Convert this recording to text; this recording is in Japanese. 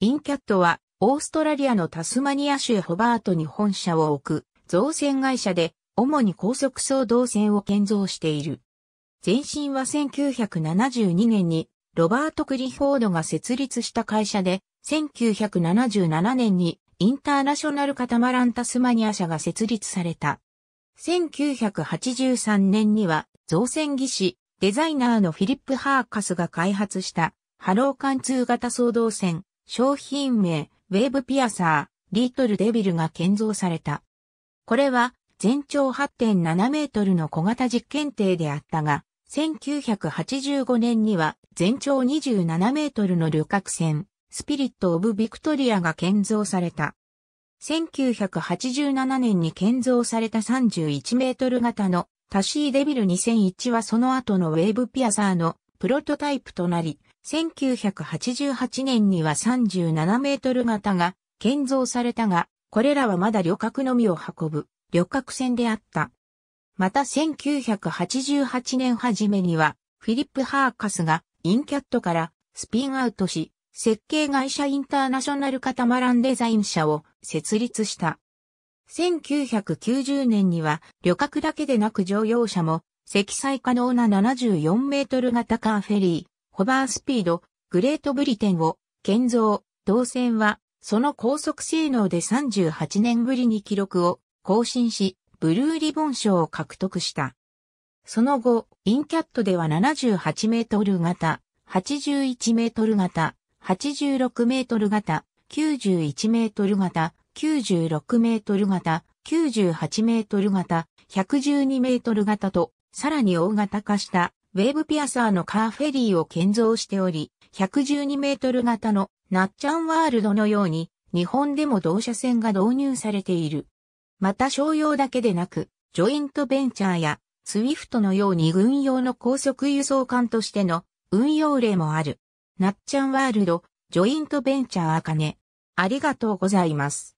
インキャットは、オーストラリアのタスマニア州ホバートに本社を置く、造船会社で、主に高速総動船を建造している。前身は1972年に、ロバート・クリフォードが設立した会社で、1977年に、インターナショナルカタマランタスマニア社が設立された。1983年には、造船技師、デザイナーのフィリップ・ハーカスが開発した、ハロー貫通型総動船、商品名、ウェーブピアサー、リトルデビルが建造された。これは全長8.7メートルの小型実験艇であったが、1985年には全長27メートルの旅客船、スピリット・オブ・ビクトリアが建造された。1987年に建造された31メートル型のタシーデビル2001はその後のウェーブピアサーのプロトタイプとなり、1988年には37メートル型が建造されたが、これらはまだ旅客のみを運ぶ旅客船であった。また1988年初めには、フィリップ・ハーカスがインキャットからスピンアウトし、設計会社インターナショナルカタマランデザイン社を設立した。1990年には旅客だけでなく乗用車も積載可能な74メートル型カーフェリー、ホバースピード、グレートブリテンを建造、同線は、その高速性能で38年ぶりに記録を更新し、ブルーリボン賞を獲得した。その後、インキャットでは78メートル型、81メートル型、86メートル型、91メートル型、96メートル型、98メートル型、112メートル型と、さらに大型化したウェーブピアサーのカーフェリーを建造しており、112メートル型のナッチャンワールドのように、日本でも同社船が導入されている。また商用だけでなく、ジョイントベンチャーや、スウィフトのように軍用の高速輸送艦としての運用例もある。ナッチャンワールド、ジョイントベンチャーあかね。ありがとうございます。